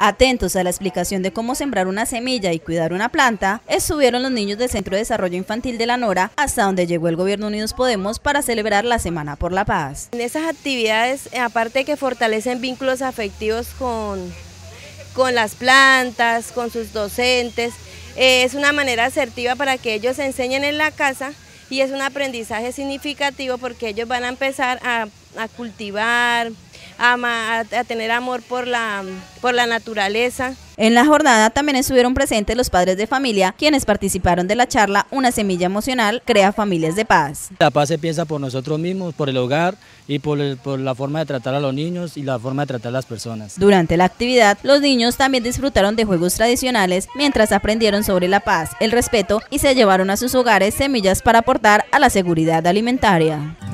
Atentos a la explicación de cómo sembrar una semilla y cuidar una planta, estuvieron los niños del Centro de Desarrollo Infantil de la Nora hasta donde llegó el Gobierno Unidos Podemos para celebrar la Semana por la Paz. En esas actividades, eh, aparte que fortalecen vínculos afectivos con, con las plantas, con sus docentes, eh, es una manera asertiva para que ellos enseñen en la casa y es un aprendizaje significativo porque ellos van a empezar a, a cultivar, a, a, tener amor por la, por la naturaleza. En la jornada también estuvieron presentes los padres de familia, quienes participaron de la charla Una semilla emocional crea familias de paz. La paz se piensa por nosotros mismos, por el hogar y por, por, la forma de tratar a los niños y la forma de tratar a las personas. Durante la actividad, los niños también disfrutaron de juegos tradicionales mientras aprendieron sobre la paz, el respeto y se llevaron a sus hogares semillas para aportar a la seguridad alimentaria.